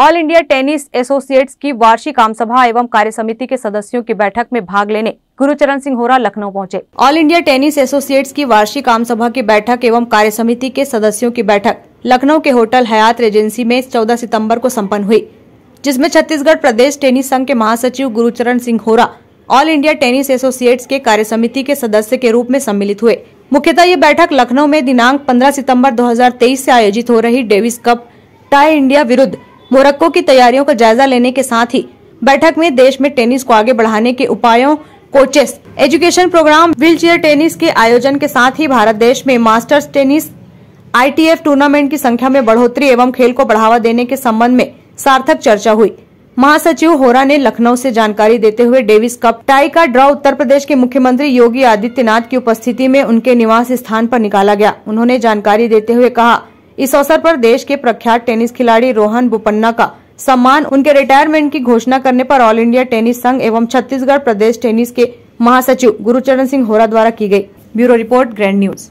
all India tennis associates की वार्षिक आम सभा एवं कार्य समिति के सदस्यों की बैठक में भाग लेने गुरुचरण सिंह होरा लखनऊ पहुंचे ऑल इंडिया टेनिस एसोसिएट्स की वार्षिक आम सभा की बैठक एवं कार्य समिति के सदस्यों की बैठक लखनऊ के होटल हयात रेजेंसी में 14 सितंबर को संपन्न हुई जिसमें छत्तीसगढ़ प्रदेश टेनिस संघ के महासचिव गुरुचरण सिंह होरा ऑल इंडिया टेनिस एसोसिएट्स के कार्य समिति के सदस्य के रूप में सम्मिलित हुए मुख्यतः ये बैठक लखनऊ में दिनांक पंद्रह सितम्बर दो हजार आयोजित हो रही डेविस कप टाई इंडिया विरुद्ध मोरक्को की तैयारियों का जायजा लेने के साथ ही बैठक में देश में टेनिस को आगे बढ़ाने के उपायों coaches education programme wheel tennis के आयोजन के साथ ही भारत देश में मास्टर्स टेनिस आईटीएफ टूर्नामेंट की संख्या में बढ़ोतरी एवं खेल को बढ़ावा देने के संबंध में सार्थक चर्चा हुई महासचिव होरा ने लखनऊ से जानकारी देते हुए डेविस कप टाई का ड्रॉ उत्तर प्रदेश के मुख्यमंत्री योगी आदित्यनाथ की उपस्थिति में उनके निवास स्थान पर निकाला गया उन्होंने जानकारी देते हुए कहा इस अवसर पर देश के प्रख्यात टेनिस खिलाड़ी रोहन बोपन्ना का सम्मान उनके रिटायरमेंट की घोषणा करने पर ऑल इंडिया टेनिस संघ एवं छत्तीसगढ़ प्रदेश टेनिस के महासचिव गुरुचरण सिंह होरा द्वारा की गई ब्यूरो रिपोर्ट ग्रैंड न्यूज